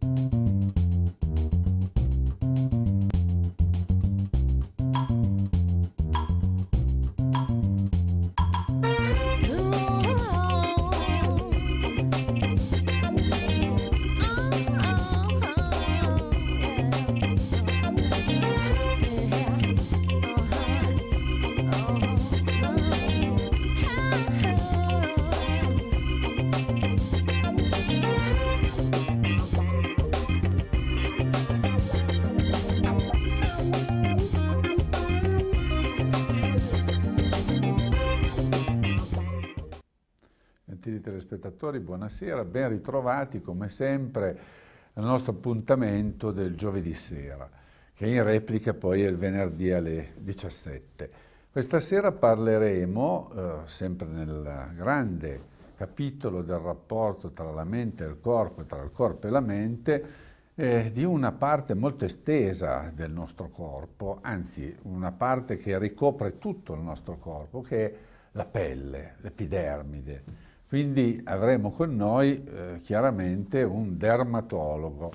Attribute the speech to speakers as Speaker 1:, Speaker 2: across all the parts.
Speaker 1: Thank you gentili telespettatori, buonasera, ben ritrovati come sempre al nostro appuntamento del giovedì sera, che in replica poi è il venerdì alle 17. Questa sera parleremo, eh, sempre nel grande capitolo del rapporto tra la mente e il corpo, tra il corpo e la mente, eh, di una parte molto estesa del nostro corpo, anzi una parte che ricopre tutto il nostro corpo, che è la pelle, l'epidermide. Quindi avremo con noi eh, chiaramente un dermatologo.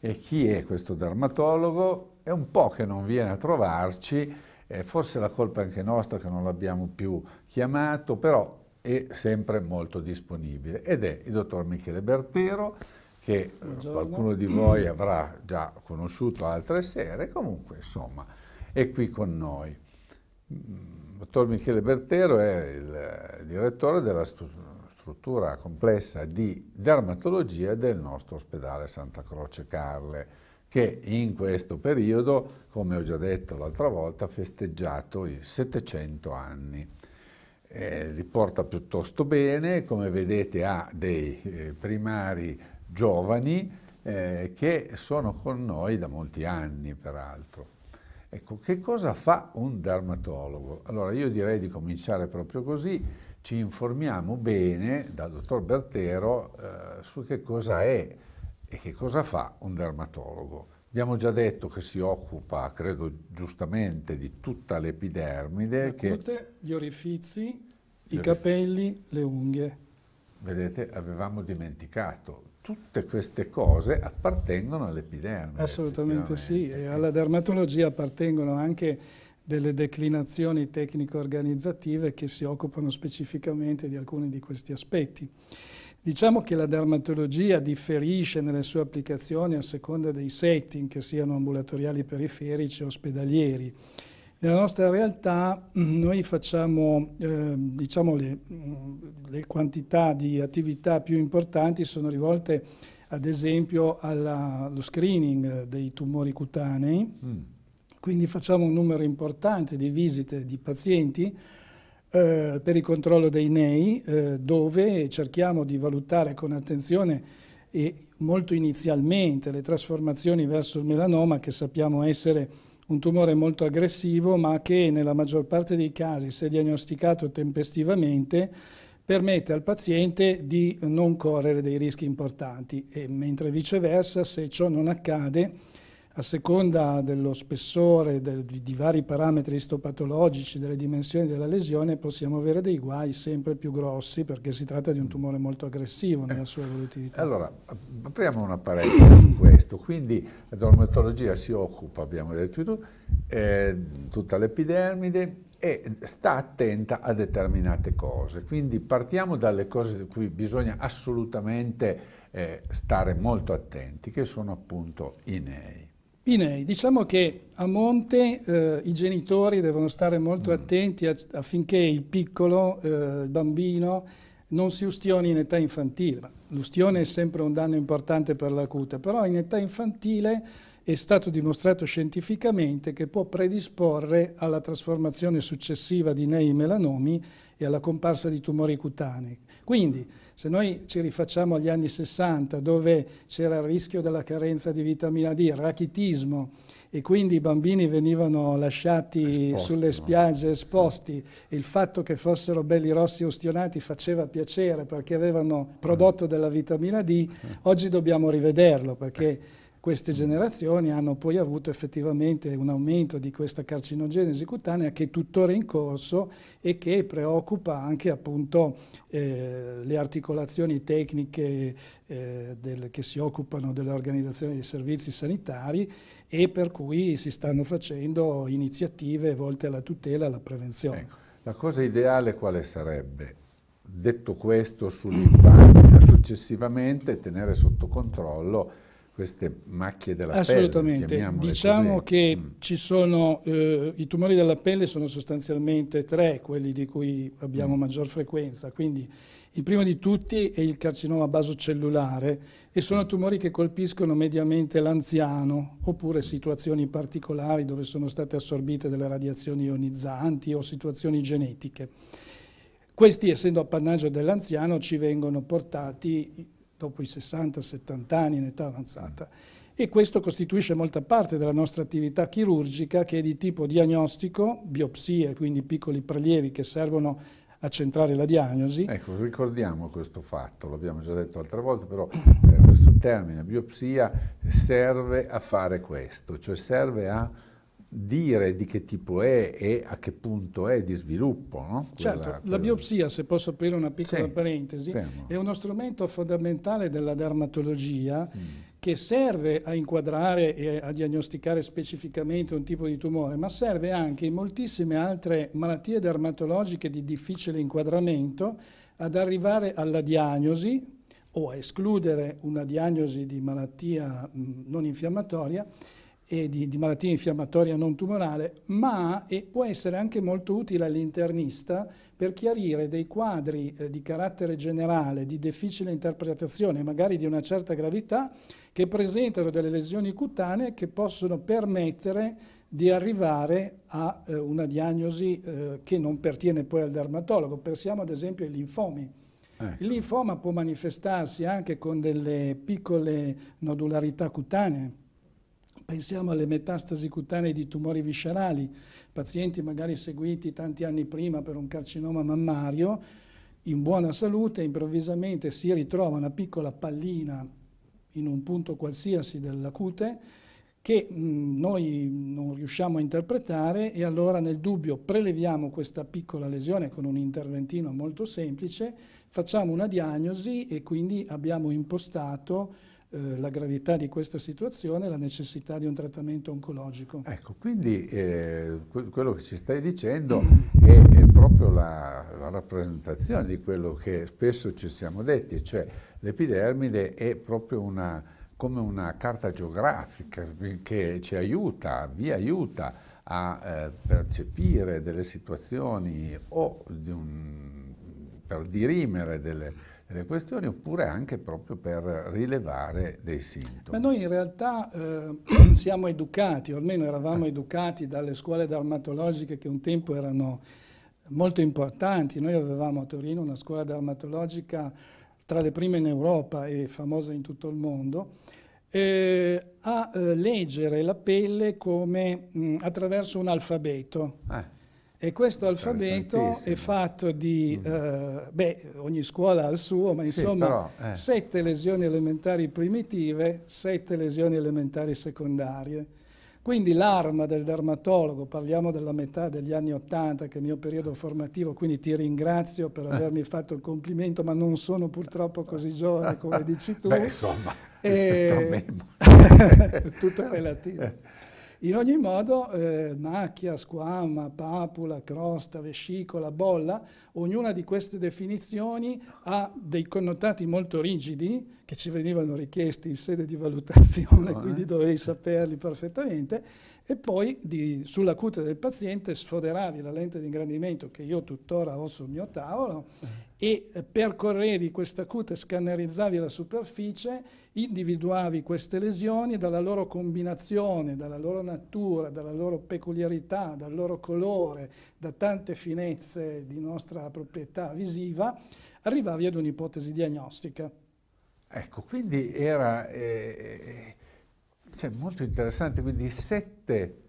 Speaker 1: E chi è questo dermatologo? È un po' che non viene a trovarci, eh, forse la colpa è anche nostra che non l'abbiamo più chiamato, però è sempre molto disponibile. Ed è il dottor Michele Bertero, che eh, Buongiorno. qualcuno di voi avrà già conosciuto altre sere, comunque insomma è qui con noi. Il mm, dottor Michele Bertero è il eh, direttore della struttura complessa di dermatologia del nostro ospedale Santa Croce Carle, che in questo periodo, come ho già detto l'altra volta, ha festeggiato i 700 anni. Eh, li porta piuttosto bene, come vedete ha dei eh, primari giovani eh, che sono con noi da molti anni peraltro. Ecco, che cosa fa un dermatologo? Allora io direi di cominciare proprio così ci informiamo bene dal dottor Bertero eh, su che cosa è e che cosa fa un dermatologo. Abbiamo già detto che si occupa, credo giustamente, di tutta l'epidermide. La che...
Speaker 2: cute, gli orifizi, i capelli, le unghie.
Speaker 1: Vedete, avevamo dimenticato. Tutte queste cose appartengono all'epidermide. Assolutamente
Speaker 2: sì, e alla dermatologia appartengono anche delle declinazioni tecnico-organizzative che si occupano specificamente di alcuni di questi aspetti. Diciamo che la dermatologia differisce nelle sue applicazioni a seconda dei setting, che siano ambulatoriali periferici o ospedalieri. Nella nostra realtà mm, noi facciamo, eh, diciamo, le, mm, le quantità di attività più importanti sono rivolte ad esempio alla, allo screening dei tumori cutanei, mm quindi facciamo un numero importante di visite di pazienti eh, per il controllo dei NEI, eh, dove cerchiamo di valutare con attenzione e molto inizialmente le trasformazioni verso il melanoma che sappiamo essere un tumore molto aggressivo ma che nella maggior parte dei casi se diagnosticato tempestivamente permette al paziente di non correre dei rischi importanti e mentre viceversa se ciò non accade a seconda dello spessore, del, di, di, vari parametri istopatologici, delle dimensioni della lesione, possiamo avere dei guai sempre più grossi perché si tratta di un tumore molto aggressivo nella sua evolutività.
Speaker 1: Allora, apriamo una parete su questo. Quindi la dermatologia si occupa, abbiamo detto tu, eh, tutta l'epidermide e sta attenta a determinate cose. Quindi partiamo dalle cose di cui bisogna assolutamente eh, stare molto attenti, che sono appunto i nei. Bene, diciamo
Speaker 2: che a monte eh, i genitori devono stare molto mm. attenti affinché il piccolo, eh, il bambino, non si ustioni in età infantile. L'ustione è sempre un danno importante per la cute, però in età infantile è stato dimostrato scientificamente che può predisporre alla trasformazione successiva di nei melanomi e alla comparsa di tumori cutanei. Quindi se noi ci rifacciamo agli anni 60 dove c'era il rischio della carenza di vitamina D, il rachitismo e quindi i bambini venivano lasciati esposti, sulle spiagge esposti e il fatto che fossero belli rossi e ustionati faceva piacere perché avevano prodotto della vitamina D, eh. oggi dobbiamo rivederlo perché queste generazioni hanno poi avuto effettivamente un aumento di questa carcinogenesi cutanea che è tuttora in corso e che preoccupa anche appunto eh, le articolazioni tecniche eh, del, che si occupano delle organizzazioni dei servizi sanitari e per cui si stanno facendo iniziative volte alla tutela e alla prevenzione. Ecco,
Speaker 1: la cosa ideale quale sarebbe? Detto questo sull'infanzia, successivamente tenere sotto controllo queste macchie della Assolutamente. pelle. Assolutamente, diciamo
Speaker 2: che mm. sono, eh, i tumori della pelle sono sostanzialmente tre, quelli di cui abbiamo mm. maggior frequenza, quindi il primo di tutti è il carcinoma basocellulare e sono mm. tumori che colpiscono mediamente l'anziano oppure situazioni particolari dove sono state assorbite delle radiazioni ionizzanti o situazioni genetiche. Questi, essendo appannaggio dell'anziano, ci vengono portati dopo i 60-70 anni in età avanzata. E questo costituisce molta parte della nostra attività chirurgica che è di tipo diagnostico, biopsie, quindi piccoli prelievi che servono
Speaker 1: a centrare la diagnosi. Ecco, ricordiamo questo fatto, l'abbiamo già detto altre volte, però eh, questo termine biopsia serve a fare questo, cioè serve a dire di che tipo è e a che punto è di sviluppo. No? Quella, certo, quella... la
Speaker 2: biopsia, se posso aprire una piccola sì, parentesi, fermo. è uno strumento fondamentale della dermatologia mm. che serve a inquadrare e a diagnosticare specificamente un tipo di tumore, ma serve anche in moltissime altre malattie dermatologiche di difficile inquadramento ad arrivare alla diagnosi o a escludere una diagnosi di malattia mm, non infiammatoria e di, di malattia infiammatoria non tumorale, ma può essere anche molto utile all'internista per chiarire dei quadri eh, di carattere generale, di difficile interpretazione, magari di una certa gravità, che presentano delle lesioni cutanee che possono permettere di arrivare a eh, una diagnosi eh, che non pertiene poi al dermatologo. Pensiamo ad esempio ai linfomi. Ecco. Il linfoma può manifestarsi anche con delle piccole nodularità cutanee Pensiamo alle metastasi cutanee di tumori viscerali, pazienti magari seguiti tanti anni prima per un carcinoma mammario, in buona salute improvvisamente si ritrova una piccola pallina in un punto qualsiasi della cute che mh, noi non riusciamo a interpretare e allora nel dubbio preleviamo questa piccola lesione con un interventino molto semplice, facciamo una diagnosi e quindi abbiamo impostato eh, la gravità di questa situazione e la necessità di un trattamento oncologico.
Speaker 1: Ecco, quindi eh, quello che ci stai dicendo è, è proprio la, la, rappresentazione di quello che spesso ci siamo detti, cioè l'epidermide è proprio una, come una carta geografica che ci aiuta, vi aiuta a eh, percepire delle situazioni o di un, per dirimere delle le questioni oppure anche proprio per rilevare dei sintomi.
Speaker 2: Ma noi in realtà eh, siamo educati, o almeno eravamo eh. educati dalle scuole dermatologiche che un tempo erano molto importanti. Noi avevamo a Torino una scuola dermatologica tra le prime in Europa e famosa in tutto il mondo, eh, a eh, leggere la pelle come mh, mm, attraverso un alfabeto. Eh. E questo cioè, alfabeto è fatto di, mm. eh, beh, ogni scuola ha il suo, ma insomma, sì, però, eh. sette lesioni elementari primitive, sette lesioni elementari secondarie. Quindi l'arma del dermatologo, parliamo della metà degli anni Ottanta, che è il mio periodo formativo, quindi ti ringrazio per avermi fatto il complimento, ma non sono purtroppo così giovane come dici tu. Beh, insomma, e... Eh, tutto è relativo. Eh. In ogni modo, eh, macchia, squama, papula, crosta, vescicola, bolla, ognuna di queste definizioni ha dei connotati molto rigidi che ci venivano richiesti in sede di valutazione, oh, quindi eh. dovevi saperli perfettamente e poi di, sulla cute del paziente sfoderavi la lente di ingrandimento che io tuttora ho sul mio tavolo e eh, percorrevi questa cute, scannerizzavi la superficie, individuavi queste lesioni dalla loro combinazione, dalla loro natura, dalla loro peculiarità, dal loro colore, da tante finezze di nostra proprietà visiva, arrivavi ad un'ipotesi diagnostica.
Speaker 1: Ecco, quindi era... Eh, cioè, molto interessante, quindi sette,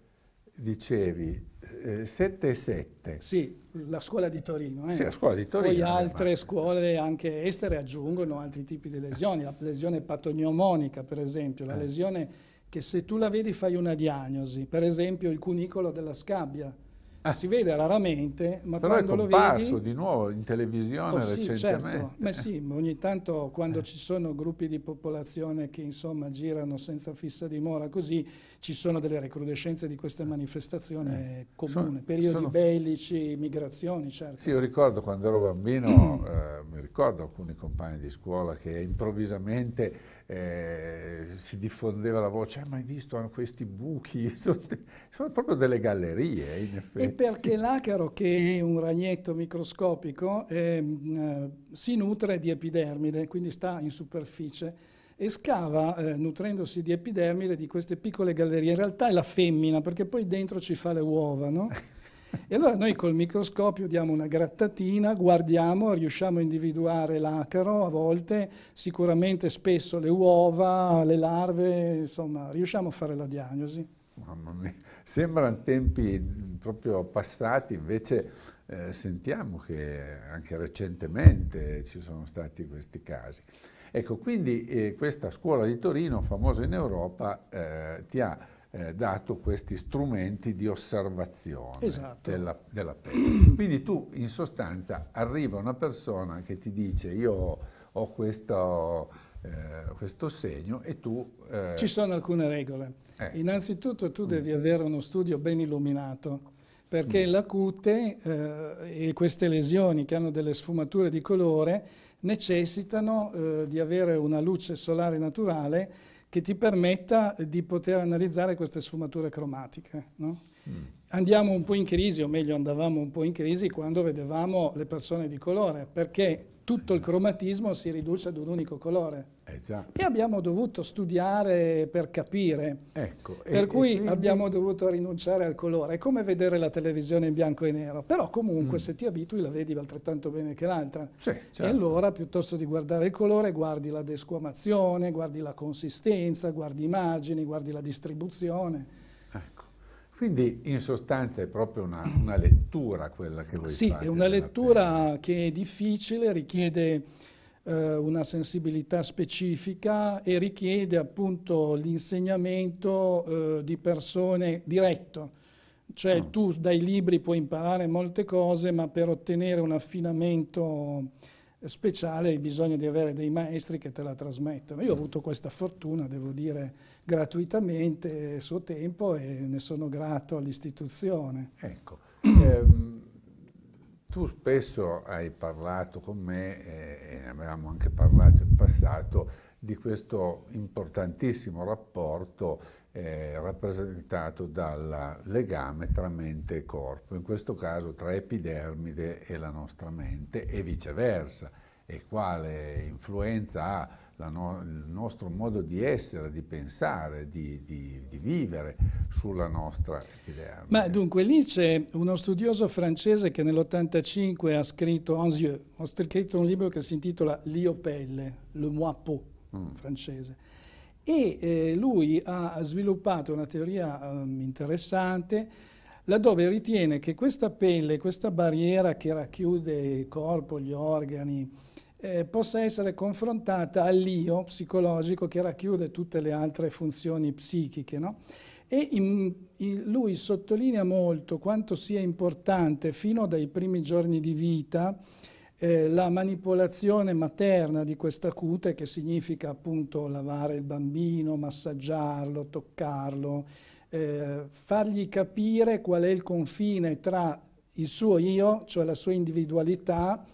Speaker 1: dicevi, eh, sette e sette. Sì,
Speaker 2: la scuola di Torino. Eh. Sì, la scuola di Torino. Poi altre scuole anche estere aggiungono altri tipi di lesioni, la lesione patognomonica, per esempio, la eh. lesione che se tu la vedi fai una diagnosi, per esempio il cunicolo della scabbia eh. si vede raramente, ma Però quando lo vedi... è comparso
Speaker 1: di nuovo in televisione oh, certo. recentemente. certo,
Speaker 2: ma sì, ogni tanto quando eh. ci sono gruppi di popolazione che insomma girano senza fissa dimora così, ci sono delle recrudescenze di queste eh. manifestazioni eh. eh comuni, periodi sono... bellici, migrazioni, certo. Sì, io
Speaker 1: ricordo quando ero bambino, eh, mi ricordo alcuni compagni di scuola che improvvisamente eh, si diffondeva la voce, ah, ma visto hanno questi buchi, sono, sono proprio delle gallerie eh, in effetti. E
Speaker 2: perché l'acaro, che è un ragnetto microscopico, ehm, eh, si nutre di epidermide, quindi sta in superficie e scava, eh, nutrendosi di epidermide, di queste piccole gallerie. In realtà è la femmina, perché poi dentro ci fa le uova, no? E allora noi col microscopio diamo una grattatina, guardiamo, riusciamo a individuare l'acaro a volte, sicuramente spesso le uova, le larve, insomma, riusciamo a fare la diagnosi.
Speaker 1: Mamma mia, sembrano tempi proprio passati, invece eh, sentiamo che anche recentemente ci sono stati questi casi. Ecco, quindi eh, questa scuola di Torino, famosa in Europa, eh, ti ha eh, dato questi strumenti di osservazione esatto. della, della pelle. Quindi tu in sostanza arriva una persona che ti dice io ho questo, eh, questo segno e tu... Eh... Ci
Speaker 2: sono alcune regole. Eh. Innanzitutto tu mm. devi avere uno studio ben illuminato perché mm. la cute eh, e queste lesioni che hanno delle sfumature di colore necessitano eh, di avere una luce solare naturale che ti permetta di poter analizzare queste sfumature cromatiche. No? Mm. Andiamo un po' in crisi, o meglio andavamo un po' in crisi quando vedevamo le persone di colore, perché tutto il cromatismo si riduce ad un unico colore. Eh e abbiamo dovuto studiare per capire,
Speaker 1: ecco, per e, cui
Speaker 2: e quindi... abbiamo dovuto rinunciare al colore. È come vedere la televisione in bianco e nero, però comunque mm. se ti abitui la vedi altrettanto bene che l'altra. Sì, certo. E allora piuttosto di guardare il colore guardi la desquamazione, guardi la consistenza, guardi i margini, guardi la distribuzione.
Speaker 1: Quindi in sostanza è proprio una, una lettura quella che voi sì, fate. Sì, è
Speaker 2: una lettura che è difficile, richiede eh, una sensibilità specifica e richiede appunto l'insegnamento eh, di persone diretto. Cioè mm. tu dai libri puoi imparare molte cose, ma per ottenere un affinamento speciale hai bisogno di avere dei maestri che te la trasmettono. Io ho mm. avuto questa fortuna, devo dire, gratuitamente a suo tempo e ne sono grato all'istituzione. Ecco,
Speaker 1: ehm, tu spesso hai parlato con me, eh, e ne avevamo anche parlato in passato, di questo importantissimo rapporto eh, rappresentato dal legame tra mente e corpo, in questo caso tra epidermide e la nostra mente e viceversa, e quale influenza ha no il nostro modo di essere, di pensare, di, di, di vivere sulla nostra epidermide.
Speaker 2: Ma dunque lì c'è uno studioso francese che nell'85 ha scritto, ho scritto un libro che si intitola L'Io Pelle, Le Moi Peau, mm. francese. E eh, lui ha sviluppato una teoria um, interessante laddove ritiene che questa pelle, questa barriera che racchiude il corpo, gli organi, eh, possa essere confrontata all'io psicologico che racchiude tutte le altre funzioni psichiche. No? E in, in lui sottolinea molto quanto sia importante fino dai primi giorni di vita eh, la manipolazione materna di questa cute, che significa appunto lavare il bambino, massaggiarlo, toccarlo, eh, fargli capire qual è il confine tra il suo io, cioè la sua individualità,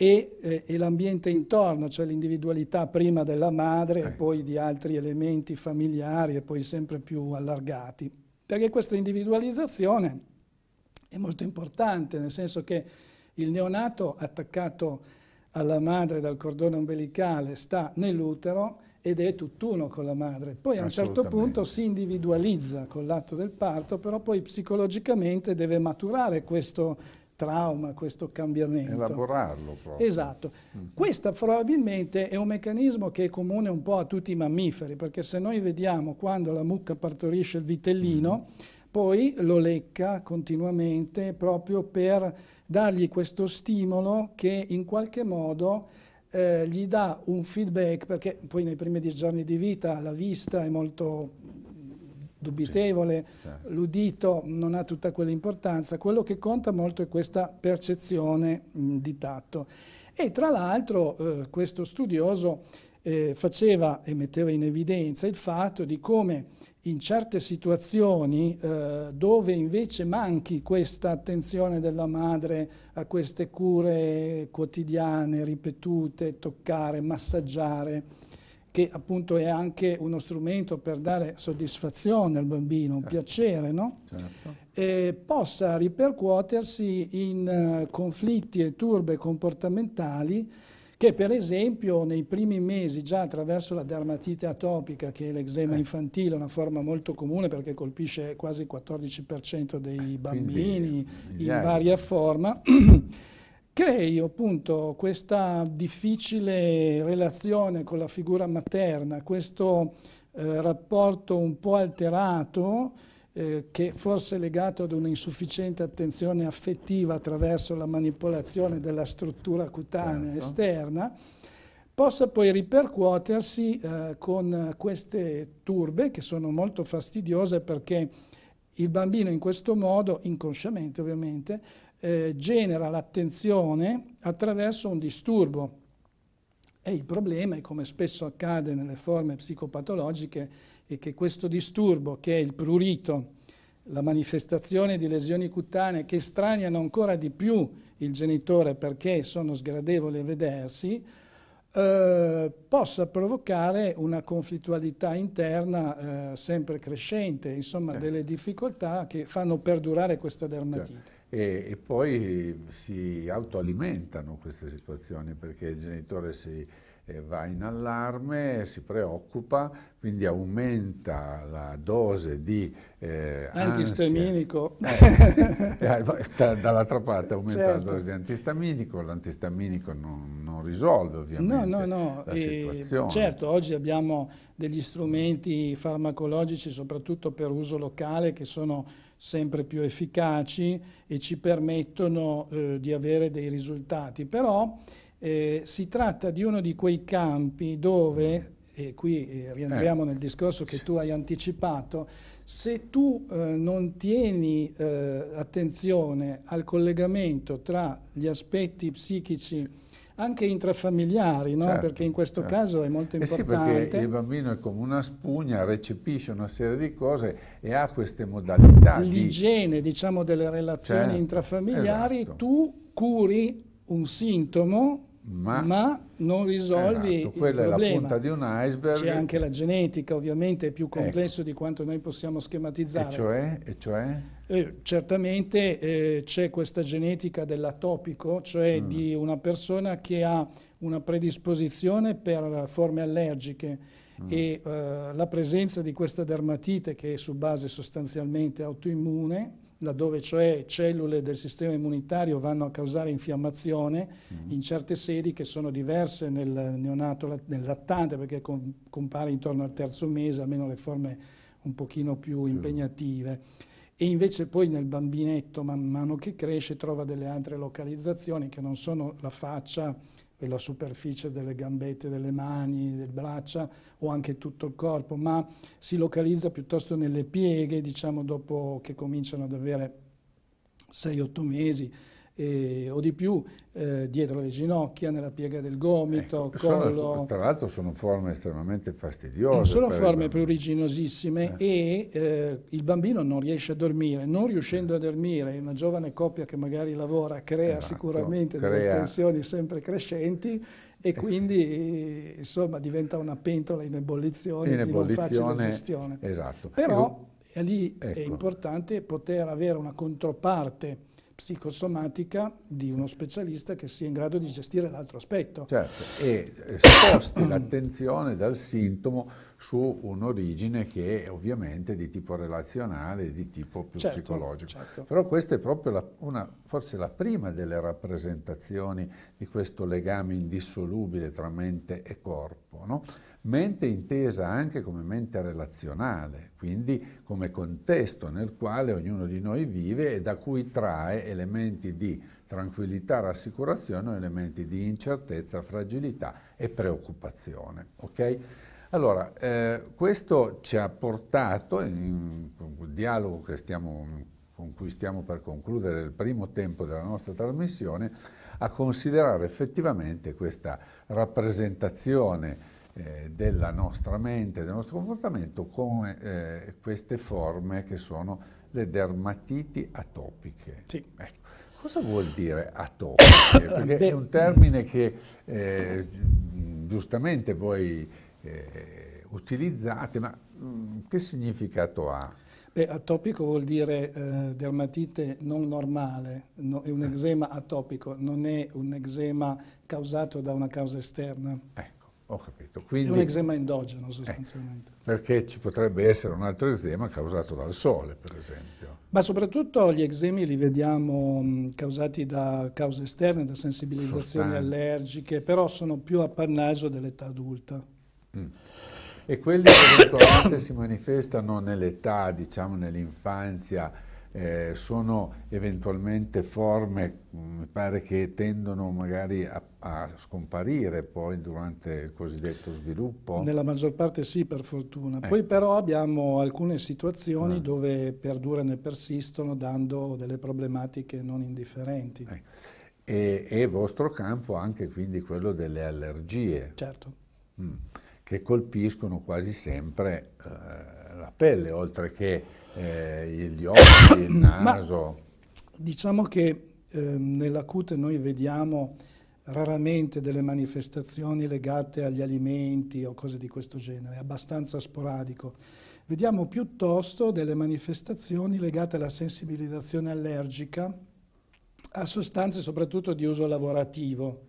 Speaker 2: e, eh, e l'ambiente intorno, cioè l'individualità prima della madre e ecco. poi di altri elementi familiari e poi sempre più allargati. Perché questa individualizzazione è molto importante, nel senso che il neonato attaccato alla madre dal cordone ombelicale sta nell'utero ed è tutt'uno con la madre. Poi a un certo punto si individualizza con l'atto del parto, però poi psicologicamente deve maturare questo trauma, questo cambiamento.
Speaker 1: Elaborarlo proprio. Esatto. Mm.
Speaker 2: Questo probabilmente è un meccanismo che è comune un po' a tutti i mammiferi, perché se noi vediamo quando la mucca partorisce il vitellino, mm poi lo lecca continuamente proprio per dargli questo stimolo che in qualche modo eh, gli dà un feedback, perché poi nei primi dieci giorni di vita la vista è molto mm, dubitevole, sì, certo. l'udito non ha tutta quell'importanza, quello che conta molto è questa percezione mh, mm, di tatto. E tra l'altro eh, questo studioso eh, faceva e metteva in evidenza il fatto di come in certe situazioni eh, dove invece manchi questa attenzione della madre a queste cure quotidiane, ripetute, toccare, massaggiare, che appunto è anche uno strumento per dare soddisfazione al bambino, un certo. piacere, no? certo. possa ripercuotersi in eh, conflitti e turbe comportamentali che per esempio nei primi mesi già attraverso la dermatite atopica, che è l'eczema eh. infantile, una forma molto comune perché colpisce quasi il 14% dei eh, bambini Quindi, eh, in varia forma, crei appunto questa difficile relazione con la figura materna, questo eh, rapporto un po' alterato eh, che forse è legato ad un'insufficiente attenzione affettiva attraverso la manipolazione della struttura cutanea certo. esterna, possa poi ripercuotersi eh, con queste turbe che sono molto fastidiose perché il bambino in questo modo, inconsciamente ovviamente, eh, genera l'attenzione attraverso un disturbo e il problema è, come spesso accade nelle forme psicopatologiche, è che questo disturbo, che è il prurito, la manifestazione di lesioni cutanee che estraniano ancora di più il genitore perché sono sgradevoli a vedersi, eh, possa provocare una conflittualità interna eh, sempre crescente, insomma eh. delle difficoltà che fanno perdurare questa dermatite.
Speaker 1: E, e, poi si autoalimentano queste situazioni perché il genitore si eh, va in allarme, si preoccupa, quindi aumenta la dose di eh, antistaminico. Eh, eh dall'altra parte aumenta certo. la dose di antistaminico, l'antistaminico non, non, risolve ovviamente no, no, no. la eh, situazione. Certo,
Speaker 2: oggi abbiamo degli strumenti farmacologici soprattutto per uso locale che sono sempre più efficaci e ci permettono eh, di avere dei risultati. Però eh, si tratta di uno di quei campi dove, e qui eh, rientriamo eh. nel discorso che tu hai anticipato, se tu eh, non tieni eh, attenzione al collegamento tra gli aspetti psichici anche intrafamiliari, no? certo, perché in questo certo. caso è molto importante. Eh sì, perché il
Speaker 1: bambino è come una spugna, recepisce una serie di cose e ha queste modalità. L'igiene, di... diciamo, delle relazioni certo, intrafamiliari, esatto.
Speaker 2: tu curi un sintomo
Speaker 1: ma, ma, non risolvi esatto, quella il Quella è la punta di un iceberg. C'è anche
Speaker 2: la genetica, ovviamente è più ecco. complesso ecco. di quanto noi possiamo schematizzare. E cioè? E cioè? Eh, certamente eh, c'è questa genetica dell'atopico, cioè mm. di una persona che ha una predisposizione per forme allergiche mm. e eh, la presenza di questa dermatite che è su base sostanzialmente autoimmune, laddove cioè cellule del sistema immunitario vanno a causare infiammazione mm. in certe sedi che sono diverse nel neonato, nel lattante, perché com compare intorno al terzo mese, almeno le forme un pochino più impegnative e invece poi nel bambinetto man mano che cresce trova delle altre localizzazioni che non sono la faccia e la superficie delle gambette, delle mani, del braccia o anche tutto il corpo, ma si localizza piuttosto nelle pieghe, diciamo dopo che cominciano ad avere 6-8 mesi, eh, o di più eh, dietro le ginocchia, nella piega del gomito, ecco, collo. Sono,
Speaker 1: tra l'altro sono forme estremamente fastidiose. Eh, sono forme
Speaker 2: pruriginosissime eh. e eh, il bambino non riesce a dormire. Non riuscendo a dormire, una giovane coppia che magari lavora crea esatto, sicuramente crea. delle tensioni sempre crescenti e eh. quindi insomma diventa una pentola in ebollizione, in ebollizione di non facile gestione. Esatto. Però ecco. lì è ecco. importante poter avere una controparte psicosomatica di uno specialista che sia in grado di gestire l'altro aspetto.
Speaker 1: Certo, e eh, sposti l'attenzione dal sintomo su un'origine che è ovviamente di tipo relazionale, di tipo più certo, psicologico. Certo. Però questa è proprio la, una, forse la prima delle rappresentazioni di questo legame indissolubile tra mente e corpo. No? mente intesa anche come mente relazionale, quindi come contesto nel quale ognuno di noi vive e da cui trae elementi di tranquillità, rassicurazione o elementi di incertezza, fragilità e preoccupazione. Okay? Allora, eh, questo ci ha portato, in, un dialogo stiamo, con cui stiamo per concludere il primo tempo della nostra trasmissione, a considerare effettivamente questa rappresentazione eh, della nostra mente, del nostro comportamento, con eh, queste forme che sono le dermatiti atopiche. Sì. Ecco. Cosa vuol dire atopiche? Perché Beh. è un termine che eh, giustamente voi eh, utilizzate, ma mh, mm, che significato ha? Beh, atopico vuol dire
Speaker 2: eh, dermatite non normale, no, è un eh. eczema atopico, non è un eczema causato da una causa esterna. Ecco. Ho capito. Quindi, è un eczema endogeno sostanzialmente. Eh,
Speaker 1: perché ci potrebbe essere un altro eczema causato dal sole, per esempio.
Speaker 2: Ma soprattutto gli eczemi li vediamo mh, causati da cause esterne, da sensibilizzazioni Sostanti. allergiche, però sono più appannaggio dell'età adulta.
Speaker 1: Mm. E quelli che eventualmente si manifestano nell'età, diciamo nell'infanzia, eh, sono eventualmente forme, mm, mi pare che tendono magari a, a, scomparire poi durante il cosiddetto sviluppo? Nella
Speaker 2: maggior parte sì, per fortuna. Eh. Poi ecco. però abbiamo alcune situazioni ah. dove perdurano e persistono dando delle problematiche non indifferenti.
Speaker 1: Ecco. E, e vostro campo anche quindi quello delle allergie. Certo. Mm. Che colpiscono quasi sempre eh, la pelle, oltre che eh, gli occhi, il naso? Ma,
Speaker 2: diciamo che eh, nella cute noi vediamo raramente delle manifestazioni legate agli alimenti o cose di questo genere, è abbastanza sporadico. Vediamo piuttosto delle manifestazioni legate alla sensibilizzazione allergica a sostanze soprattutto di uso lavorativo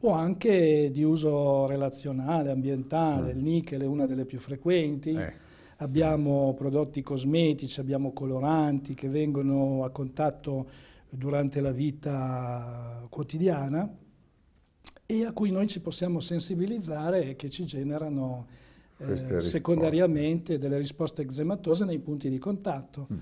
Speaker 2: o anche di uso relazionale, ambientale, mm. il nichel è una delle più frequenti. Eh abbiamo prodotti cosmetici, abbiamo coloranti che vengono a contatto durante la vita quotidiana e a cui noi ci possiamo sensibilizzare e che ci generano eh, secondariamente delle risposte eczematose nei punti di contatto.
Speaker 1: Mm.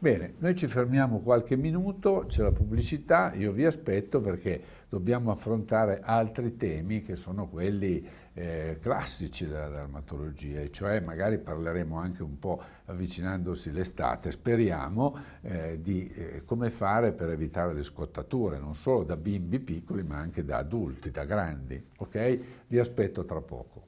Speaker 1: Bene, noi ci fermiamo qualche minuto, c'è la pubblicità, io vi aspetto perché dobbiamo affrontare altri temi che sono quelli eh, classici della dermatologia, e cioè magari parleremo anche un po' avvicinandosi l'estate, speriamo eh, di eh, come fare per evitare le scottature, non solo da bimbi piccoli ma anche da adulti, da grandi. Ok? Vi aspetto tra poco.